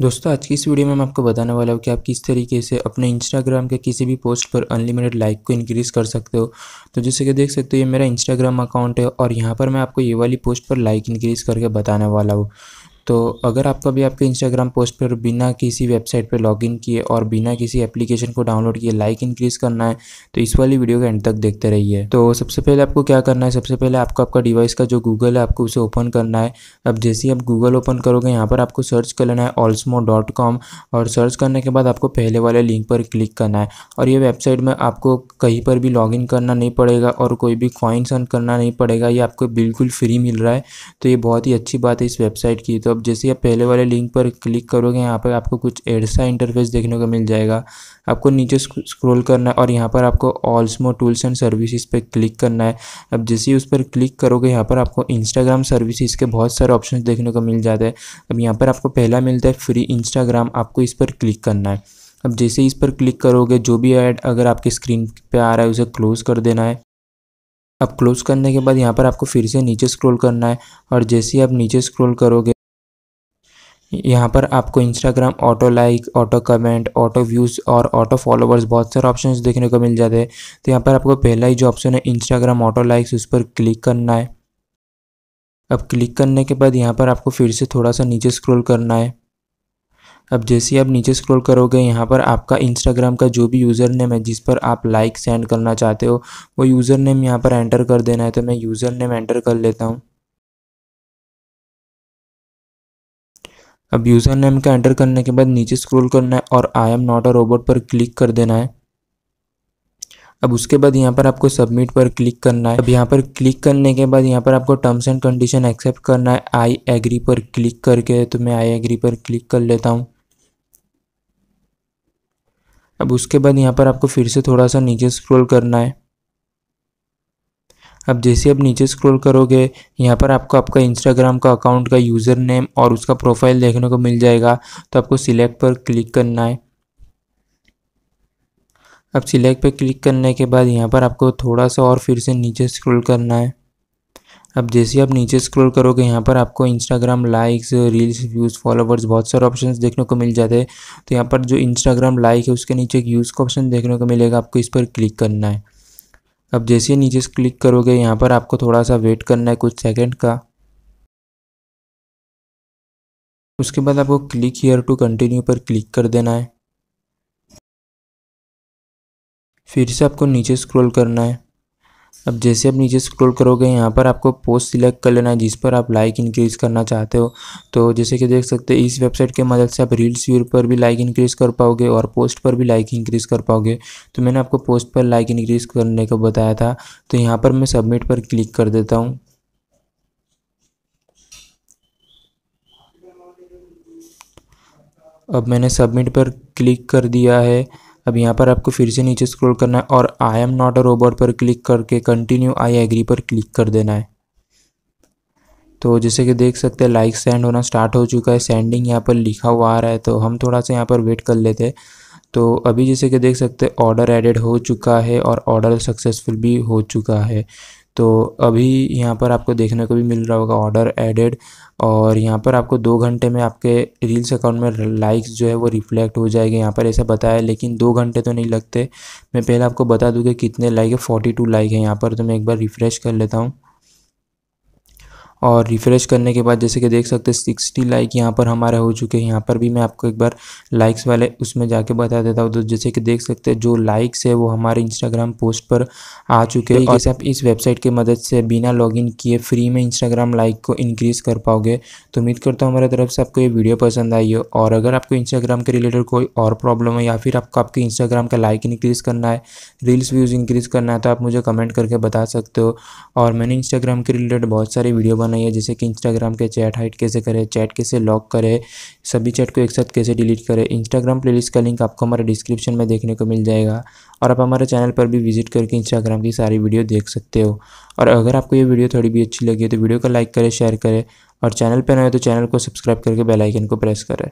दोस्तों आज की इस वीडियो में मैं आपको बताने वाला हूँ कि आप किस तरीके से अपने इंस्टाग्राम के किसी भी पोस्ट पर अनलिमिटेड लाइक को इंक्रीज़ कर सकते हो तो जैसे कि देख सकते हो ये मेरा इंस्टाग्राम अकाउंट है और यहाँ पर मैं आपको ये वाली पोस्ट पर लाइक इंक्रीज़ करके बताने वाला हूँ तो अगर आप कभी आपके इंस्टाग्राम पोस्ट पर बिना किसी वेबसाइट पर लॉगिन किए और बिना किसी एप्लीकेशन को डाउनलोड किए लाइक इंक्रीज़ करना है तो इस वाली वीडियो के एंड तक देखते रहिए तो सबसे पहले आपको क्या करना है सबसे पहले आपको आपका डिवाइस का जो गूगल है आपको उसे ओपन करना है अब जैसे ही आप गूगल ओपन करोगे यहाँ पर आपको सर्च कर लेना है ऑल्समो डॉट कॉम और सर्च करने के बाद आपको पहले वाले लिंक पर क्लिक करना है और ये वेबसाइट में आपको कहीं पर भी लॉगिन करना नहीं पड़ेगा और कोई भी कॉइन्स अर्न करना नहीं पड़ेगा ये आपको बिल्कुल फ्री मिल रहा है तो ये बहुत ही अच्छी बात है इस वेबसाइट की तो अब जैसे आप पहले वाले लिंक पर क्लिक करोगे यहाँ पर आपको कुछ ऐसा इंटरफेस देखने को मिल जाएगा आपको नीचे स्क्रॉल करना है और यहाँ पर आपको ऑल्समो टूल्स एंड सर्विसेज पर क्लिक करना है अब जैसे ही उस पर क्लिक करोगे यहाँ पर आपको इंस्टाग्राम सर्विसेज के बहुत सारे ऑप्शन देखने को मिल जाते हैं अब यहाँ पर आपको पहला मिलता है फ्री इंस्टाग्राम आपको इस पर क्लिक करना है अब जैसे इस पर क्लिक करोगे जो भी ऐड अगर आपके स्क्रीन पर आ रहा है उसे क्लोज़ कर देना है अब क्लोज़ करने के बाद यहाँ पर आपको फिर से नीचे स्क्रॉल करना है और जैसे ही आप नीचे स्क्रॉल करोगे यहाँ पर आपको Instagram auto like auto comment auto views और ऑटो फॉलोवर्स बहुत सारे ऑप्शंस देखने को मिल जाते हैं तो यहाँ पर आपको पहला ही जो ऑप्शन है इंस्टाग्राम ऑटो लाइक्स उस पर क्लिक करना है अब क्लिक करने के बाद यहाँ पर आपको फिर से थोड़ा सा नीचे स्क्रॉल करना है अब जैसे ही आप नीचे स्क्रॉल करोगे यहाँ पर आपका इंस्टाग्राम का जो भी यूज़र नेम है जिस पर आप लाइक सेंड करना चाहते हो वो यूज़र नेम यहाँ पर एंटर कर देना है तो मैं यूज़र नेम एंटर कर लेता हूँ अब यूज़र नेम का एंटर करने के बाद नीचे स्क्रॉल करना है और I am not a robot पर क्लिक कर देना है अब उसके बाद यहाँ पर आपको सबमिट पर क्लिक करना है अब यहाँ पर क्लिक करने के बाद यहाँ पर आपको टर्म्स एंड कंडीशन एक्सेप्ट करना है आई एग्री पर क्लिक करके तो मैं आई एग्री पर क्लिक कर लेता हूँ अब उसके बाद यहाँ पर आपको फिर से थोड़ा सा नीचे स्क्रॉल करना है अब जैसे आप नीचे स्क्रॉल करोगे यहाँ पर आपको आपका इंस्टाग्राम का अकाउंट का यूज़र नेम और उसका प्रोफाइल देखने को मिल जाएगा तो आपको सिलेक्ट पर क्लिक करना है अब सिलेक्ट पर क्लिक करने के बाद यहाँ पर आपको थोड़ा सा और फिर से नीचे स्क्रॉल करना है अब जैसे आप नीचे स्क्रॉल करोगे यहाँ पर आपको Instagram likes reels views followers बहुत सारे ऑप्शंस देखने को मिल जाते हैं तो यहाँ पर जो इंस्टाग्राम लाइक है उसके नीचे एक यूज़ का ऑप्शन देखने को मिलेगा आपको इस पर क्लिक करना है अब जैसे नीचे से क्लिक करोगे यहाँ पर आपको थोड़ा सा वेट करना है कुछ सेकंड का उसके बाद आपको क्लिक हीयर टू कंटिन्यू पर क्लिक कर देना है फिर से आपको नीचे स्क्रॉल करना है अब जैसे आप नीचे स्क्रॉल करोगे यहाँ पर आपको पोस्ट सिलेक्ट कर लेना है जिस पर आप लाइक इंक्रीज़ करना चाहते हो तो जैसे कि देख सकते हैं इस वेबसाइट के मदद से आप रील्स व्यूर पर भी लाइक इंक्रीज़ कर पाओगे और पोस्ट पर भी लाइक इंक्रीज़ कर पाओगे तो मैंने आपको पोस्ट पर लाइक इंक्रीज़ करने को बताया था तो यहाँ पर मैं सबमिट पर क्लिक कर देता हूँ अब मैंने सबमिट पर क्लिक कर दिया है अब यहाँ पर आपको फिर से नीचे स्क्रॉल करना है और I am not a robot पर क्लिक करके कंटिन्यू आई एग्री पर क्लिक कर देना है तो जैसे कि देख सकते हैं लाइक सेंड होना स्टार्ट हो चुका है सेंडिंग यहाँ पर लिखा हुआ आ रहा है तो हम थोड़ा सा यहाँ पर वेट कर लेते हैं तो अभी जैसे कि देख सकते हैं ऑर्डर एडिड हो चुका है और ऑर्डर सक्सेसफुल भी हो चुका है तो अभी यहाँ पर आपको देखने को भी मिल रहा होगा ऑर्डर एडेड और यहाँ पर आपको दो घंटे में आपके रील्स अकाउंट में लाइक्स जो है वो रिफ्लेक्ट हो जाएगा यहाँ पर ऐसा बताया लेकिन दो घंटे तो नहीं लगते मैं पहले आपको बता दूँ कि कितने लाइक है फोर्टी टू लाइक है यहाँ पर तो मैं एक बार रिफ़्रेश कर लेता हूँ और रिफ़्रेश करने के बाद जैसे कि देख सकते हैं सिक्सटी लाइक यहाँ पर हमारे हो चुके हैं यहाँ पर भी मैं आपको एक बार लाइक्स वाले उसमें जाके बता देता हूँ तो जैसे कि देख सकते हैं जो लाइक्स है वो हमारे इंस्टाग्राम पोस्ट पर आ चुके हैं जैसे आप इस वेबसाइट की मदद से बिना लॉगिन किए फ्री में इंस्टाग्राम लाइक को इंक्रीज़ कर पाओगे तो उम्मीद करता हूँ हमारे तरफ से आपको ये वीडियो पसंद आई हो और अगर आपको इंस्टाग्राम के रिलेटेड कोई और प्रॉब्लम है या फिर आपको आपके इंस्टाग्राम का लाइक इंक्रीज़ करना है रील्स व्यूज़ इंक्रीज़ करना है तो आप मुझे कमेंट करके बता सकते हो और मैंने इंस्टाग्राम के रिलेटेड बहुत सारी वीडियो बना नहीं है जैसे कि इंस्टाग्राम के चैट हाइट कैसे करें चैट कैसे लॉक करें सभी चैट को एक साथ कैसे डिलीट करें इंस्टाग्राम प्लेलिस्ट का लिंक आपको हमारे डिस्क्रिप्शन में देखने को मिल जाएगा और आप हमारे चैनल पर भी विजिट करके इंस्टाग्राम की सारी वीडियो देख सकते हो और अगर आपको ये वीडियो थोड़ी भी अच्छी लगी तो वीडियो को लाइक करें शेयर करें और चैनल पर नए हो तो चैनल को सब्सक्राइब करके बेलाइकन को प्रेस करें